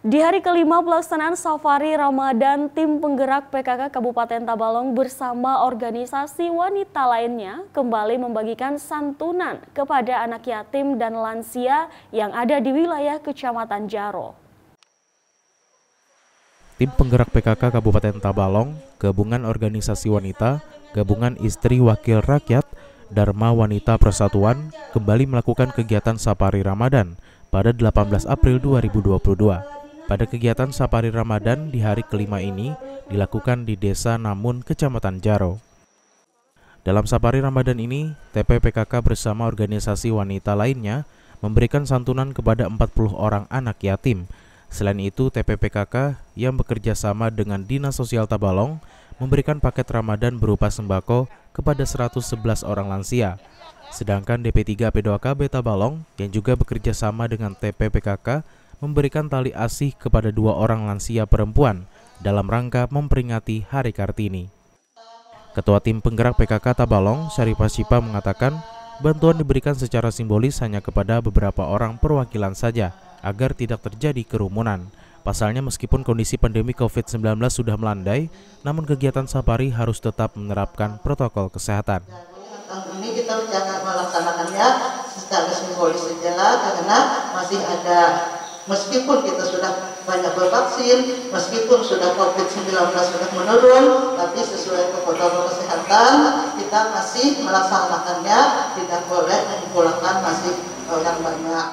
Di hari kelima pelaksanaan safari Ramadan, tim penggerak PKK Kabupaten Tabalong bersama organisasi wanita lainnya kembali membagikan santunan kepada anak yatim dan lansia yang ada di wilayah Kecamatan Jaro. Tim penggerak PKK Kabupaten Tabalong, gabungan organisasi wanita, gabungan istri wakil rakyat, Dharma Wanita Persatuan kembali melakukan kegiatan safari Ramadan pada 18 April 2022. Pada kegiatan Safari Ramadan di hari kelima ini dilakukan di Desa Namun, Kecamatan Jaro. Dalam Safari Ramadan ini, TPPKK bersama organisasi wanita lainnya memberikan santunan kepada 40 orang anak yatim. Selain itu, TPPKK yang bekerja sama dengan Dinas Sosial Tabalong memberikan paket Ramadan berupa sembako kepada 111 orang lansia. Sedangkan DP3 2 k Beta Balong yang juga bekerja sama dengan TPPKK memberikan tali asih kepada dua orang lansia perempuan dalam rangka memperingati Hari Kartini. Ketua Tim Penggerak PKK Tabalong, Syarifah Sipa mengatakan, bantuan diberikan secara simbolis hanya kepada beberapa orang perwakilan saja agar tidak terjadi kerumunan. Pasalnya meskipun kondisi pandemi COVID-19 sudah melandai, namun kegiatan safari harus tetap menerapkan protokol kesehatan. ini kita melaksanakannya secara simbolis saja karena masih ada Meskipun kita sudah banyak bervaksin, meskipun sudah COVID-19 sudah menurun, tapi sesuai protokol kesehatan, kita masih melaksanakannya, tidak boleh mengumpulkan masih eh, orang banyak.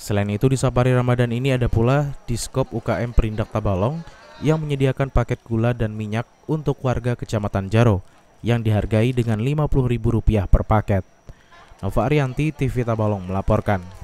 Selain itu di Safari Ramadan ini ada pula Diskop UKM Perindak Tabalong yang menyediakan paket gula dan minyak untuk warga Kecamatan Jaro yang dihargai dengan Rp50.000 per paket. Nova Arianti, TV Tabalong melaporkan.